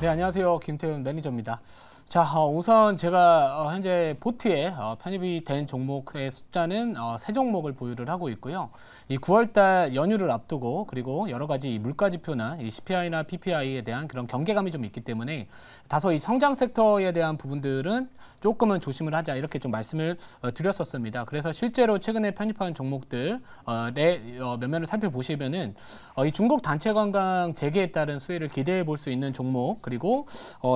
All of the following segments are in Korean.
네, 안녕하세요. 김태훈 매니저입니다. 자, 어, 우선 제가 어, 현재 보트에 어, 편입이 된 종목의 숫자는 세 종목을 보유를 하고 있고요. 이 9월달 연휴를 앞두고 그리고 여러 가지 물가 지표나 CPI나 PPI에 대한 그런 경계감이 좀 있기 때문에 다소 이 성장 섹터에 대한 부분들은 조금은 조심을 하자 이렇게 좀 말씀을 드렸었습니다. 그래서 실제로 최근에 편입한 종목들의 면면을 살펴보시면은 이 중국 단체 관광 재개에 따른 수혜를 기대해 볼 수 있는 종목 그리고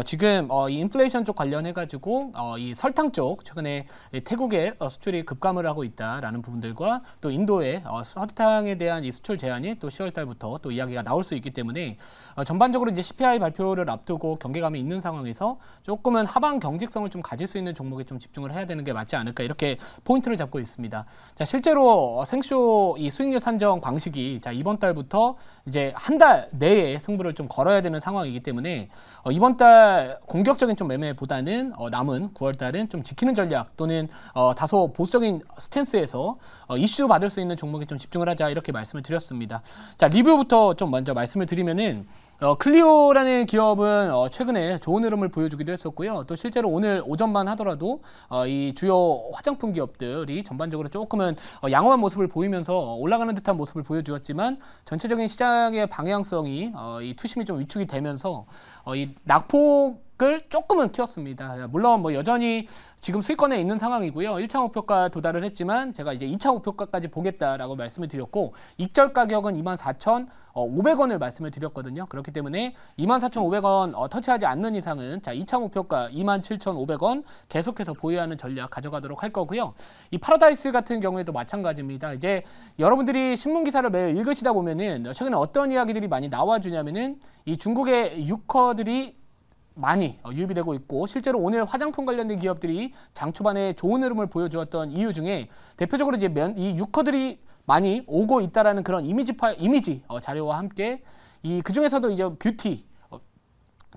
지금 이 인플레이션 쪽 관련해 가지고 어, 이 설탕 쪽 최근에 태국의 어, 수출이 급감을 하고 있다라는 부분들과 또 인도의 어, 설탕에 대한 이 수출 제한이 또 10월 달부터 또 이야기가 나올 수 있기 때문에 어, 전반적으로 이제 CPI 발표를 앞두고 경계감이 있는 상황에서 조금은 하방 경직성을 좀 가질 수 있는 종목에 좀 집중을 해야 되는 게 맞지 않을까 이렇게 포인트를 잡고 있습니다. 자 실제로 어, 생쇼 이 수익률 산정 방식이 자 이번 달부터 이제 한 달 내에 승부를 좀 걸어야 되는 상황이기 때문에 어, 이번 달 공격적인 좀 매매 이에보다는 어, 남은 9월달은 좀 지키는 전략 또는 어, 다소 보수적인 스탠스에서 어, 이슈 받을 수 있는 종목에 좀 집중을 하자 이렇게 말씀을 드렸습니다. 자 리뷰부터 좀 먼저 말씀을 드리면은 어, 클리오라는 기업은 어, 최근에 좋은 흐름을 보여주기도 했었고요. 또 실제로 오늘 오전만 하더라도 어, 이 주요 화장품 기업들이 전반적으로 조금은 어, 양호한 모습을 보이면서 올라가는 듯한 모습을 보여주었지만 전체적인 시장의 방향성이 어, 이 투심이 좀 위축이 되면서 어, 이 낙폭 을 조금은 키웠습니다. 물론 뭐 여전히 지금 수익권에 있는 상황이고요. 1차 목표가 도달을 했지만 제가 이제 2차 목표가까지 보겠다라고 말씀을 드렸고 익절 가격은 24,500원을 말씀을 드렸거든요. 그렇기 때문에 24,500원 어, 터치하지 않는 이상은 자 2차 목표가 27,500원 계속해서 보유하는 전략 가져가도록 할 거고요. 이 파라다이스 같은 경우에도 마찬가지입니다. 이제 여러분들이 신문 기사를 매일 읽으시다 보면은 최근에 어떤 이야기들이 많이 나와주냐면은 이 중국의 유커들이 많이 어, 유입되고 있고 실제로 오늘 화장품 관련된 기업들이 장 초반에 좋은 흐름을 보여주었던 이유 중에 대표적으로 이제 면, 이 유커들이 많이 오고 있다라는 그런 이미지 파, 이미지 어, 자료와 함께 이 그중에서도 이제 뷰티 어,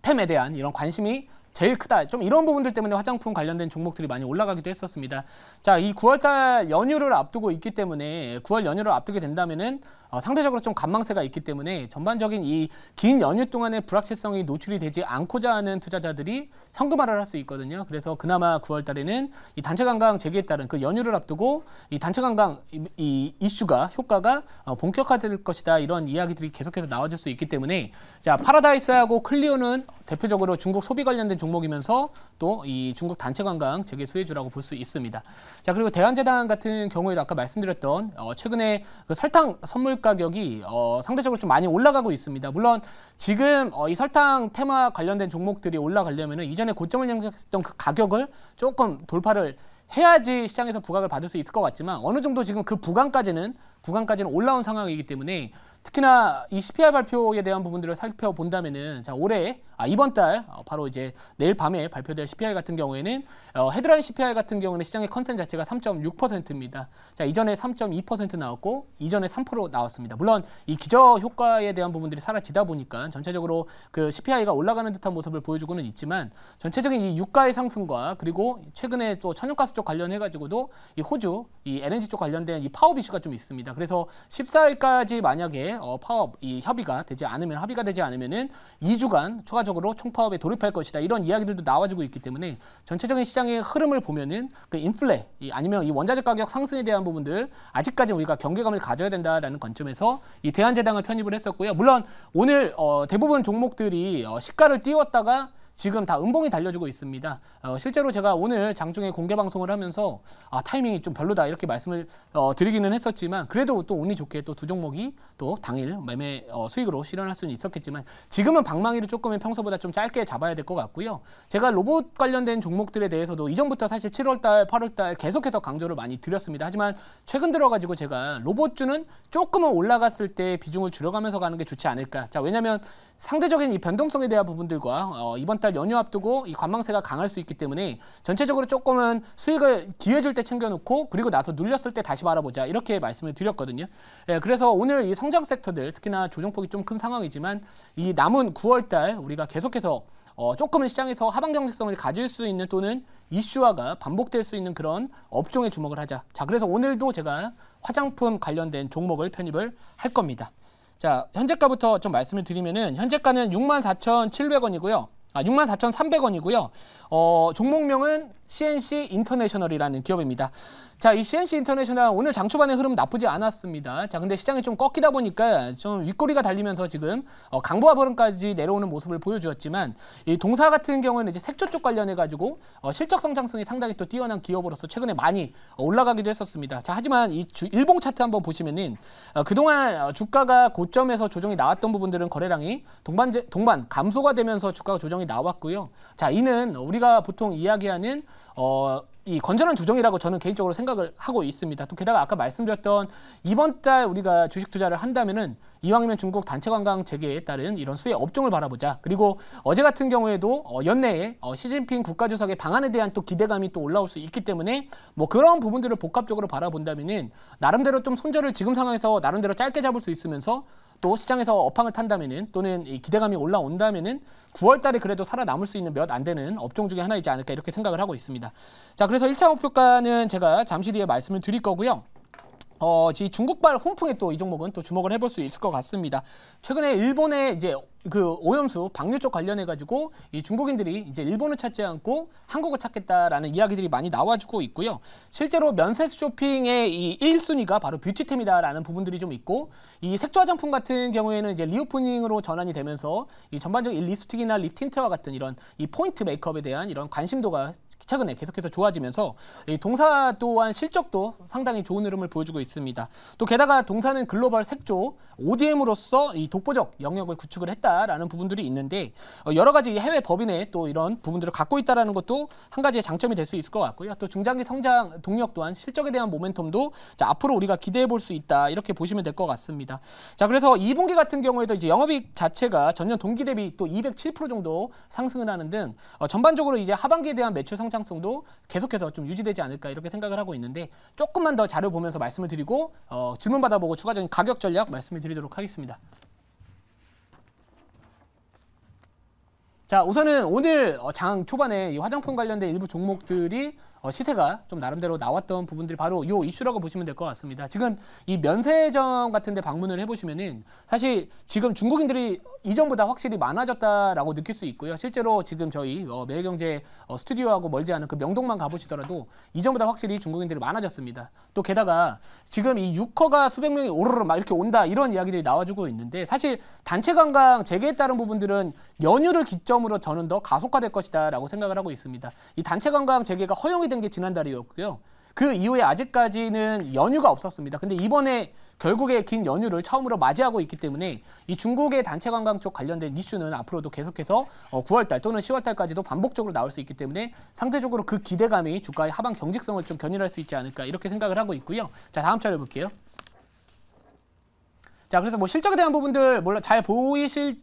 템에 대한 이런 관심이 제일 크다. 좀 이런 부분들 때문에 화장품 관련된 종목들이 많이 올라가기도 했었습니다. 자, 이 9월달 연휴를 앞두고 있기 때문에 9월 연휴를 앞두게 된다면은 어, 상대적으로 좀 관망세가 있기 때문에 전반적인 이 긴 연휴 동안의 불확실성이 노출이 되지 않고자 하는 투자자들이 현금화를 할 수 있거든요. 그래서 그나마 9월달에는 이 단체 관광 재개에 따른 그 연휴를 앞두고 이 단체 관광 이, 이 이슈가 효과가 어, 본격화될 것이다 이런 이야기들이 계속해서 나와줄 수 있기 때문에 자 파라다이스하고 클리오는 대표적으로 중국 소비 관련된 종목이면서 또 이 중국 단체 관광 재개 수혜주라고 볼 수 있습니다. 자 그리고 대한재단 같은 경우에도 아까 말씀드렸던 어, 최근에 그 설탕 선물 가격이 어, 상대적으로 좀 많이 올라가고 있습니다. 물론 지금 어, 이 설탕 테마 관련된 종목들이 올라가려면 이전에 고점을 형성했던 그 가격을 조금 돌파를 해야지 시장에서 부각을 받을 수 있을 것 같지만 어느 정도 지금 그 부각까지는 구강까지는 올라온 상황이기 때문에 특히나 이 c p i 발표에 대한 부분들을 살펴본다면은 자 올해 아 이번 달 어, 바로 이제 내일 밤에 발표될 c p i 같은 경우에는 어, 헤드라인 c p i 같은 경우는 시장의 컨센 자체가 3.6%입니다. 자 이전에 3.2% 나왔고 이전에 3% 나왔습니다. 물론 이 기저 효과에 대한 부분들이 사라지다 보니까 전체적으로 그 CPI가 올라가는 듯한 모습을 보여주고는 있지만 전체적인 이 유가의 상승과 그리고 최근에 또 천연가스 쪽 관련해 가지고도 이 호주 이 LNG 쪽 관련된 이 파업 이슈가 좀 있습니다. 있 그래서 14일까지 만약에 어, 파업 이 협의가 되지 않으면 합의가 되지 않으면은 2주간 추가적으로 총파업에 돌입할 것이다. 이런 이야기들도 나와지고 있기 때문에 전체적인 시장의 흐름을 보면은 그 인플레 이, 아니면 이 원자재 가격 상승에 대한 부분들 아직까지 우리가 경계감을 가져야 된다라는 관점에서 이대한재당을 편입을 했었고요. 물론 오늘 어, 대부분 종목들이 어, 시가를 띄웠다가 지금 다 음봉이 달려주고 있습니다. 어, 실제로 제가 오늘 장중에 공개 방송을 하면서 아, 타이밍이 좀 별로다 이렇게 말씀을 어, 드리기는 했었지만 그래도 또 운이 좋게 또 두 종목이 또 당일 매매 어, 수익으로 실현할 수는 있었겠지만 지금은 방망이를 조금은 평소보다 좀 짧게 잡아야 될 것 같고요. 제가 로봇 관련된 종목들에 대해서도 이전부터 사실 7월달, 8월달 계속해서 강조를 많이 드렸습니다. 하지만 최근 들어가지고 제가 로봇주는 조금은 올라갔을 때 비중을 줄여가면서 가는 게 좋지 않을까. 자 왜냐하면 상대적인 이 변동성에 대한 부분들과 어, 이번 달 명절 연휴 앞두고 이 관망세가 강할 수 있기 때문에 전체적으로 조금은 수익을 뒤에 줄때 챙겨놓고 그리고 나서 눌렸을 때 다시 바라보자 이렇게 말씀을 드렸거든요. 예, 그래서 오늘 이 성장 섹터들 특히나 조정폭이 좀 큰 상황이지만 이 남은 9월달 우리가 계속해서 어, 조금은 시장에서 하방 경제성을 가질 수 있는 또는 이슈화가 반복될 수 있는 그런 업종에 주목을 하자. 자, 그래서 오늘도 제가 화장품 관련된 종목을 편입을 할 겁니다. 자, 현재가부터 좀 말씀을 드리면은 현재가는 64,700원이고요. 아, 64,300원이고요. 어, 종목명은 CNC 인터내셔널이라는 기업입니다. 자, 이 CNC 인터내셔널 오늘 장 초반의 흐름 나쁘지 않았습니다. 자, 근데 시장이 좀 꺾이다 보니까 좀 윗꼬리가 달리면서 지금 어, 강보합 흐름까지 내려오는 모습을 보여주었지만 이 동사 같은 경우는 이제 색조 쪽 관련해 가지고 어, 실적 성장성이 상당히 또 뛰어난 기업으로서 최근에 많이 어, 올라가기도 했었습니다. 자, 하지만 이 주, 일봉 차트 한번 보시면은 어, 그동안 어, 주가가 고점에서 조정이 나왔던 부분들은 거래량이 동반 동반 감소가 되면서 주가가 조정이 나왔고요. 자, 이는 우리가 보통 이야기하는 어, 이 건전한 조정이라고 저는 개인적으로 생각을 하고 있습니다. 또 게다가 아까 말씀드렸던 이번 달 우리가 주식 투자를 한다면은 이왕이면 중국 단체 관광 재개에 따른 이런 수혜 업종을 바라보자. 그리고 어제 같은 경우에도 어, 연내에 어, 시진핑 국가주석의 방안에 대한 또 기대감이 또 올라올 수 있기 때문에 뭐 그런 부분들을 복합적으로 바라본다면은 나름대로 좀 손절을 지금 상황에서 나름대로 짧게 잡을 수 있으면서 또 시장에서 업황을 탄다면은 또는 기대감이 올라온다면은 9월 달에 그래도 살아남을 수 있는 몇 안 되는 업종 중에 하나이지 않을까 이렇게 생각을 하고 있습니다. 자, 그래서 1차 목표가는 제가 잠시 뒤에 말씀을 드릴 거고요. 어, 지 중국발 홍풍에 또이 종목은 또 주목을 해볼 수 있을 것 같습니다. 최근에 일본의 이제 그 오염수 방류 쪽 관련해 가지고 이 중국인들이 이제 일본을 찾지 않고 한국을 찾겠다라는 이야기들이 많이 나와주고 있고요. 실제로 면세수 쇼핑의 이 1순위가 바로 뷰티템이다라는 부분들이 좀 있고 이 색조 화장품 같은 경우에는 이제 리오프닝으로 전환이 되면서 이 전반적인 이 립스틱이나 립 틴트와 같은 이런 이 포인트 메이크업에 대한 이런 관심도가 최근에 계속해서 좋아지면서 이 동사 또한 실적도 상당히 좋은 흐름을 보여주고 있습니다. 또 게다가 동사는 글로벌 색조 ODM으로서 이 독보적 영역을 구축을 했다. 한다라는 부분들이 있는데 어, 여러 가지 해외 법인의 또 이런 부분들을 갖고 있다라는 것도 한 가지의 장점이 될 수 있을 것 같고요. 또 중장기 성장 동력 또한 실적에 대한 모멘텀도 자, 앞으로 우리가 기대해 볼 수 있다 이렇게 보시면 될 것 같습니다. 자 그래서 2분기 같은 경우에도 이제 영업이익 자체가 전년 동기 대비 또 207% 정도 상승을 하는 등 어, 전반적으로 이제 하반기에 대한 매출 성장성도 계속해서 좀 유지되지 않을까 이렇게 생각을 하고 있는데 조금만 더 자료 보면서 말씀을 드리고 어, 질문 받아보고 추가적인 가격 전략 말씀을 드리도록 하겠습니다. 자 우선은 오늘 어, 장 초반에 이 화장품 관련된 일부 종목들이 어, 시세가 좀 나름대로 나왔던 부분들이 바로 요 이슈라고 보시면 될 것 같습니다. 지금 이 면세점 같은 데 방문을 해보시면은 사실 지금 중국인들이 이전보다 확실히 많아졌다라고 느낄 수 있고요. 실제로 지금 저희 어, 매일경제 스튜디오하고 멀지 않은 그 명동만 가보시더라도 이전보다 확실히 중국인들이 많아졌습니다. 또 게다가 지금 이 유커가 수백 명이 오르르 막 이렇게 온다 이런 이야기들이 나와주고 있는데 사실 단체 관광 재개에 따른 부분들은 연휴를 기점 그러로 저는 더 가속화될 것이다라고 생각을 하고 있습니다. 이 단체 관광 재개가 허용이 된 게 지난달이었고요. 그 이후에 아직까지는 연휴가 없었습니다. 근데 이번에 결국에 긴 연휴를 처음으로 맞이하고 있기 때문에 이 중국의 단체 관광 쪽 관련된 이슈는 앞으로도 계속해서 9월달 어, 또는 10월달까지도 반복적으로 나올 수 있기 때문에 상대적으로 그 기대감이 주가의 하방 경직성을 좀 견인할 수 있지 않을까 이렇게 생각을 하고 있고요. 자 다음 차례 볼게요. 자 그래서 뭐 실적에 대한 부분들 물론 잘 보이실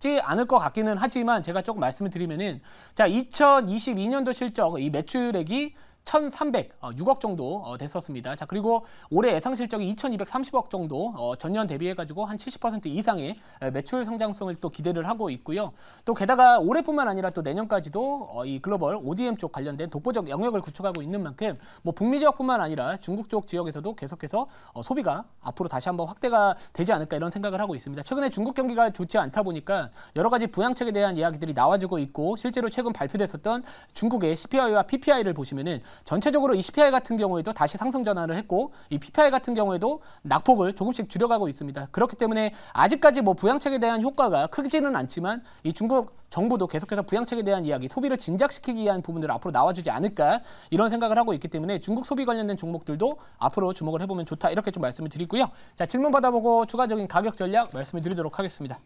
쉽지 않을 것 같기는 하지만 제가 조금 말씀을 드리면은 자 2022년도 실적 이 매출액이 1,306억 어, 정도 어, 됐었습니다. 자 그리고 올해 예상 실적이 2,230억 정도 어, 전년 대비해가지고 한 70% 이상의 매출 성장성을 또 기대를 하고 있고요. 또 게다가 올해뿐만 아니라 또 내년까지도 이 글로벌 ODM 쪽 관련된 독보적 영역을 구축하고 있는 만큼 뭐 북미 지역뿐만 아니라 중국 쪽 지역에서도 계속해서 소비가 앞으로 다시 한번 확대가 되지 않을까 이런 생각을 하고 있습니다. 최근에 중국 경기가 좋지 않다 보니까 여러 가지 부양책에 대한 이야기들이 나와주고 있고 실제로 최근 발표됐었던 중국의 CPI와 PPI를 보시면은 전체적으로 이 CPI 같은 경우에도 다시 상승 전환을 했고 이 PPI 같은 경우에도 낙폭을 조금씩 줄여가고 있습니다. 그렇기 때문에 아직까지 뭐 부양책에 대한 효과가 크지는 않지만 이 중국 정부도 계속해서 부양책에 대한 이야기, 소비를 진작시키기 위한 부분들 앞으로 나와주지 않을까 이런 생각을 하고 있기 때문에 중국 소비 관련된 종목들도 앞으로 주목을 해보면 좋다 이렇게 좀 말씀을 드리고요. 자 질문 받아보고 추가적인 가격 전략 말씀을 드리도록 하겠습니다.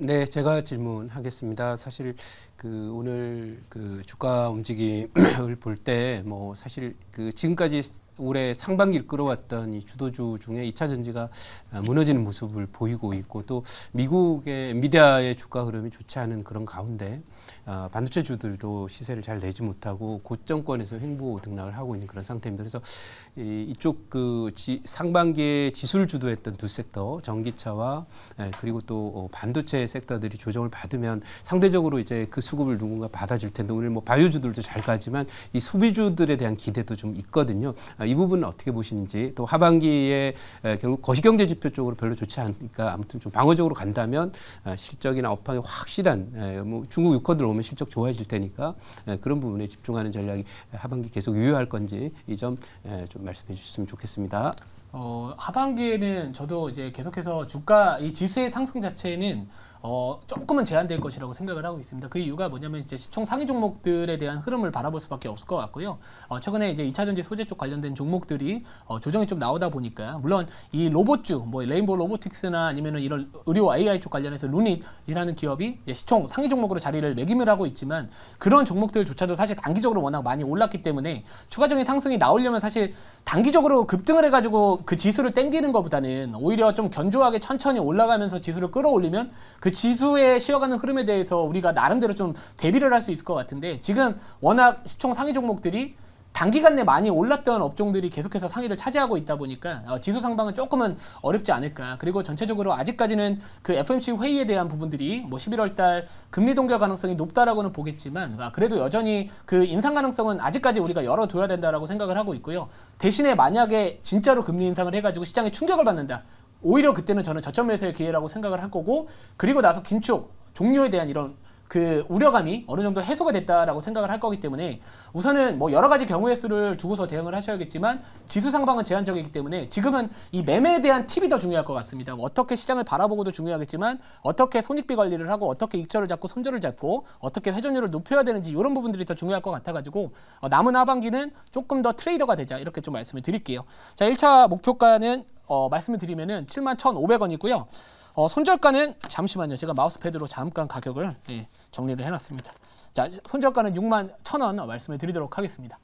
네, 제가 질문하겠습니다. 사실 그 오늘 그 주가 움직임을 볼 때뭐 사실 그 지금까지 올해 상반기를 끌어왔던 이 주도주 중에 2차 전지가 무너지는 모습을 보이고 있고 또 미국의 미디어의 주가 흐름이 좋지 않은 그런 가운데 어, 반도체주들도 시세를 잘 내지 못하고 고점권에서 횡보 등락을 하고 있는 그런 상태입니다. 그래서 이, 쪽그 상반기에 지수를 주도했던 두 섹터, 전기차와 예, 그리고 또 어, 반도체 섹터들이 조정을 받으면 상대적으로 이제 그 수급을 누군가 받아줄 텐데 오늘 뭐 바이오주들도 잘 가지만 이 소비주들에 대한 기대도 좀 있거든요. 아, 이 부분은 어떻게 보시는지 또 하반기에 결국 거시경제 지표 쪽으로 별로 좋지 않으니까 아무튼 좀 방어적으로 간다면 아, 실적이나 업황이 확실한 뭐 중국 유커 멤버 오면 실적 좋아질 테니까 예, 그런 부분에 집중하는 전략이 하반기 계속 유효할 건지 이 점좀 예, 말씀해 주셨으면 좋겠습니다. 어, 하반기에는 저도 이제 계속해서 주가 이 지수의 상승 자체는 어, 조금은 제한될 것이라고 생각을 하고 있습니다. 그 이유가 뭐냐면 이제 시총 상위 종목들에 대한 흐름을 바라볼 수밖에 없을 것 같고요. 어, 최근에 이제 2차전지 소재 쪽 관련된 종목들이 어, 조정이 좀 나오다 보니까 물론 이 로봇주, 뭐 레인보우 로보틱스나 아니면은 이런 의료 AI 쪽 관련해서 루닛이라는 기업이 이제 시총 상위 종목으로 자리를 매김을 하고 있지만 그런 종목들조차도 사실 단기적으로 워낙 많이 올랐기 때문에 추가적인 상승이 나오려면 사실 단기적으로 급등을 해가지고 그 지수를 땡기는 것보다는 오히려 좀 견조하게 천천히 올라가면서 지수를 끌어올리면 그지수에 쉬어가는 흐름에 대해서 우리가 나름대로 좀 대비를 할 수 있을 것 같은데 지금 워낙 시총 상위 종목들이 단기간 내 많이 올랐던 업종들이 계속해서 상위를 차지하고 있다 보니까 어, 지수 상방은 조금은 어렵지 않을까. 그리고 전체적으로 아직까지는 그 f m c 회의에 대한 부분들이 뭐 11월 달 금리 동결 가능성이 높다라고는 보겠지만 아, 그래도 여전히 그 인상 가능성은 아직까지 우리가 열어둬야 된다라고 생각을 하고 있고요. 대신에 만약에 진짜로 금리 인상을 해가지고 시장에 충격을 받는다. 오히려 그때는 저는 저점 매수의 기회라고 생각을 할 거고 그리고 나서 긴축 종료에 대한 이런 그 우려감이 어느 정도 해소가 됐다라고 생각을 할 거기 때문에 우선은 뭐 여러 가지 경우의 수를 두고서 대응을 하셔야겠지만 지수 상방은 제한적이기 때문에 지금은 이 매매에 대한 팁이 더 중요할 것 같습니다. 뭐 어떻게 시장을 바라보고도 중요하겠지만 어떻게 손익비 관리를 하고 어떻게 익절을 잡고 손절을 잡고 어떻게 회전율을 높여야 되는지 이런 부분들이 더 중요할 것 같아가지고 어 남은 하반기는 조금 더 트레이더가 되자 이렇게 좀 말씀을 드릴게요. 자, 1차 목표가는 어, 말씀을 드리면은 71,500원이고요. 어, 손절가는 잠시만요. 제가 마우스패드로 잠깐 가격을 예, 정리를 해놨습니다. 자, 손절가는 6만 1천 원 말씀을 드리도록 하겠습니다.